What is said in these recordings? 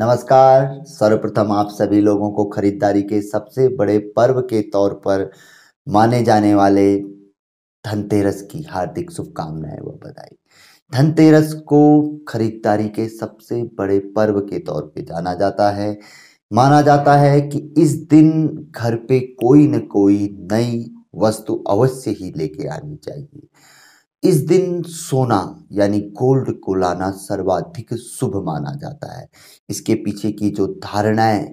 नमस्कार सर्वप्रथम आप सभी लोगों को खरीदारी के सबसे बड़े पर्व के तौर पर माने जाने वाले धनतेरस की हार्दिक शुभकामनाएं व बधाई धनतेरस को खरीदारी के सबसे बड़े पर्व के तौर पे जाना जाता है माना जाता है कि इस दिन घर पे कोई न कोई नई वस्तु अवश्य ही लेके आनी चाहिए इस दिन सोना यानी गोल्ड को लाना सर्वाधिक शुभ माना जाता है इसके पीछे की जो धारणाएं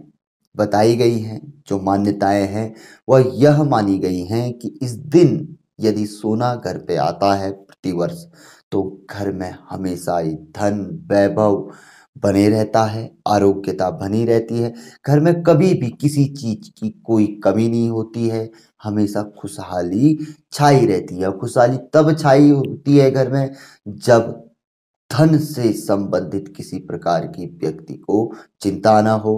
बताई गई हैं जो मान्यताएं हैं वह यह मानी गई हैं कि इस दिन यदि सोना घर पे आता है प्रतिवर्ष तो घर में हमेशा ही धन वैभव बने रहता है आरोग्यता बनी रहती है घर में कभी भी किसी चीज़ की कोई कमी नहीं होती है हमेशा खुशहाली छाई रहती है खुशहाली तब छाई होती है घर में जब धन से संबंधित किसी प्रकार की व्यक्ति को चिंता ना हो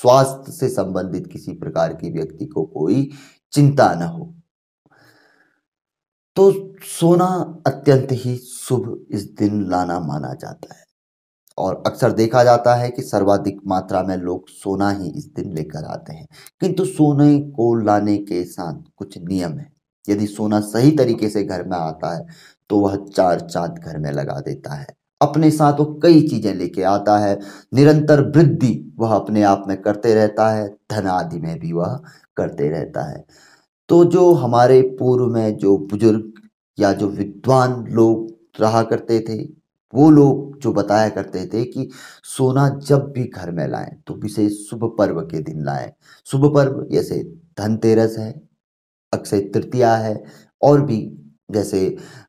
स्वास्थ्य से संबंधित किसी प्रकार की व्यक्ति को कोई चिंता ना हो तो सोना अत्यंत ही शुभ इस दिन लाना माना जाता है और अक्सर देखा जाता है कि सर्वाधिक मात्रा में लोग सोना ही इस दिन लेकर आते हैं किंतु सोने को लाने के साथ कुछ नियम है यदि सोना सही तरीके से घर में आता है तो वह चार चांद घर में लगा देता है अपने साथ वो कई चीजें लेके आता है निरंतर वृद्धि वह अपने आप में करते रहता है धन आदि में भी वह करते रहता है तो जो हमारे पूर्व में जो बुजुर्ग या जो विद्वान लोग रहा करते थे वो लोग जो बताया करते थे कि सोना जब भी घर में लाएं तो विशेष शुभ पर्व के दिन लाएं शुभ पर्व जैसे धनतेरस है अक्षय तृतीया है और भी जैसे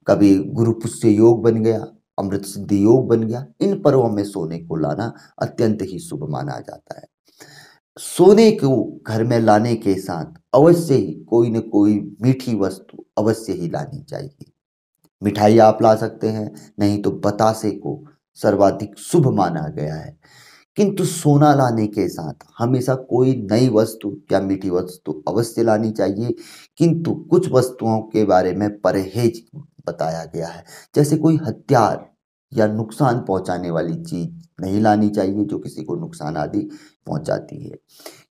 कभी गुरु पुष्य योग बन गया अमृत सिद्धि योग बन गया इन पर्वों में सोने को लाना अत्यंत ही शुभ माना जाता है सोने को घर में लाने के साथ अवश्य ही कोई न कोई मीठी वस्तु अवश्य ही लानी चाहिए मिठाई आप ला सकते हैं नहीं तो बतासे को सर्वाधिक शुभ माना गया है किंतु सोना लाने के साथ हमेशा कोई नई वस्तु या मीठी वस्तु अवश्य लानी चाहिए किंतु कुछ वस्तुओं के बारे में परहेज बताया गया है जैसे कोई हथियार या नुकसान पहुंचाने वाली चीज नहीं लानी चाहिए जो किसी को नुकसान आदि पहुंचाती है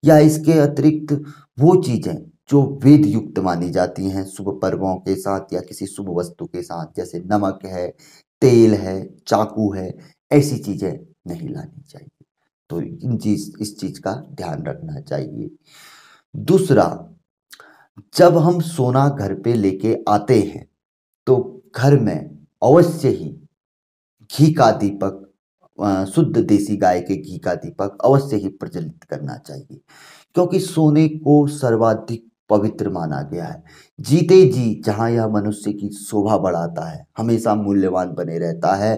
या इसके अतिरिक्त वो चीज़ें जो वेद युक्त मानी जाती हैं शुभ पर्वों के साथ या किसी शुभ वस्तु के साथ जैसे नमक है तेल है चाकू है ऐसी चीज़ें नहीं लानी चाहिए तो इन चीज इस चीज़ का ध्यान रखना चाहिए दूसरा जब हम सोना घर पे लेके आते हैं तो घर में अवश्य ही घी का दीपक शुद्ध देसी गाय के घी का दीपक अवश्य ही प्रज्वलित करना चाहिए क्योंकि सोने को सर्वाधिक पवित्र माना गया है जीते जी जहाँ यह मनुष्य की शोभा बढ़ाता है हमेशा मूल्यवान बने रहता है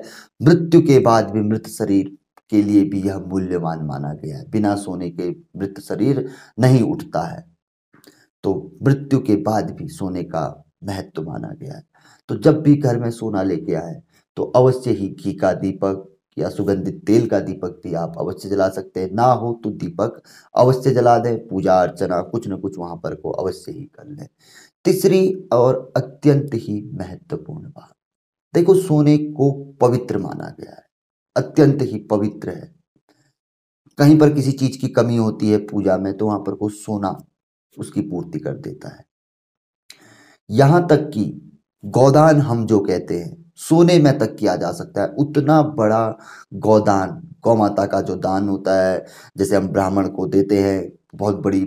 मृत्यु के बाद भी मृत शरीर के लिए भी यह मूल्यवान माना गया है बिना सोने के मृत शरीर नहीं उठता है तो मृत्यु के बाद भी सोने का महत्व माना गया है तो जब भी घर में सोना लेके आए तो अवश्य ही घी का दीपक या सुगंधित तेल का दीपक भी आप अवश्य जला सकते हैं ना हो तो दीपक अवश्य जला दें पूजा अर्चना कुछ ना कुछ वहां पर को अवश्य ही कर लें तीसरी और अत्यंत ही महत्वपूर्ण बात देखो सोने को पवित्र माना गया है अत्यंत ही पवित्र है कहीं पर किसी चीज की कमी होती है पूजा में तो वहां पर को सोना उसकी पूर्ति कर देता है यहां तक कि गौदान हम जो कहते हैं सोने में तक किया जा सकता है उतना बड़ा गोदान गौ माता का जो दान होता है जैसे हम ब्राह्मण को देते हैं बहुत बड़ी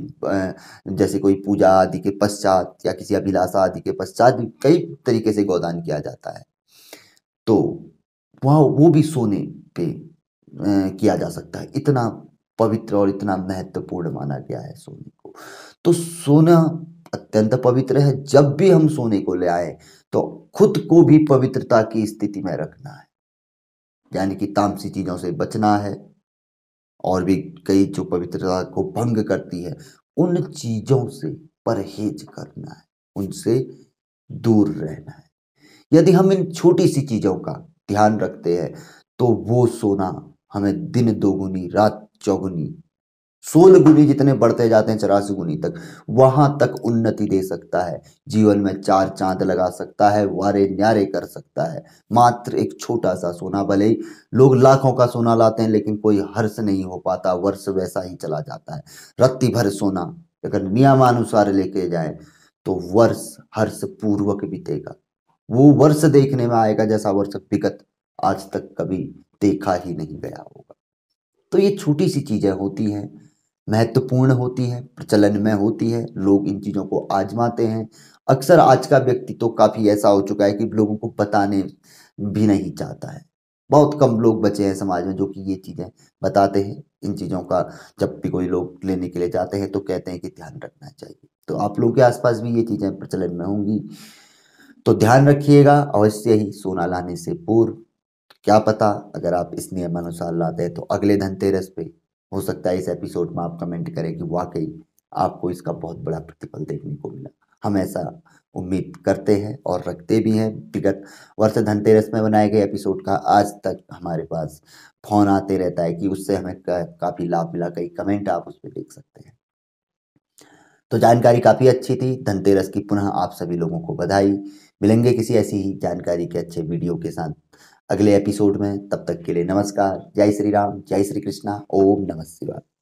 जैसे कोई पूजा आदि के पश्चात या किसी अभिलाषा आदि के पश्चात कई तरीके से गोदान किया जाता है तो वह वो भी सोने पे किया जा सकता है इतना पवित्र और इतना महत्वपूर्ण माना गया है सोने को तो सोना अत्यंत पवित्र है जब भी हम सोने को ले आए तो खुद को भी पवित्रता की स्थिति में रखना है यानी कि तामसी चीज़ों से बचना है और भी कई जो पवित्रता को भंग करती है उन चीज़ों से परहेज करना है उनसे दूर रहना है यदि हम इन छोटी सी चीज़ों का ध्यान रखते हैं तो वो सोना हमें दिन दोगुनी रात चौगुनी सोलह गुनी जितने बढ़ते जाते हैं चौरासी गुनी तक वहां तक उन्नति दे सकता है जीवन में चार चांद लगा सकता है वारे न्यारे कर सकता है मात्र एक छोटा सा सोना भले ही लोग लाखों का सोना लाते हैं लेकिन कोई हर्ष नहीं हो पाता वर्ष वैसा ही चला जाता है रत्ती भर सोना अगर नियमानुसार लेके जाए तो वर्ष हर्ष पूर्वक बीतेगा वो वर्ष देखने में आएगा जैसा वर्ष विगत आज तक कभी देखा ही नहीं गया होगा तो ये छोटी सी चीजें होती हैं महत्वपूर्ण होती है प्रचलन में होती है लोग इन चीज़ों को आजमाते हैं अक्सर आज का व्यक्ति तो काफ़ी ऐसा हो चुका है कि लोगों को बताने भी नहीं चाहता है बहुत कम लोग बचे हैं समाज में जो कि ये चीज़ें बताते हैं इन चीज़ों का जब भी कोई लोग लेने के लिए जाते हैं तो कहते हैं कि ध्यान रखना चाहिए तो आप लोगों के आसपास भी ये चीज़ें प्रचलन में होंगी तो ध्यान रखिएगा अवश्य ही सोना लाने से पूर्व क्या पता अगर आप इस नियमानुसार लाते हैं तो अगले धनतेरस पे हो सकता है इस एपिसोड में आप कमेंट करें कि वाकई आपको इसका बहुत बड़ा प्रतिफल देखने को मिला हम ऐसा उम्मीद करते हैं और रखते भी हैं विगत वर्ष धनतेरस में बनाए गए एपिसोड का आज तक हमारे पास फोन आते रहता है कि उससे हमें काफ़ी लाभ मिला कई कमेंट आप उस पर देख सकते हैं तो जानकारी काफ़ी अच्छी थी धनतेरस की पुनः आप सभी लोगों को बधाई मिलेंगे किसी ऐसी ही जानकारी के अच्छे वीडियो के साथ अगले एपिसोड में तब तक के लिए नमस्कार जय श्री राम जय श्री कृष्णा ओम नमः शिवाय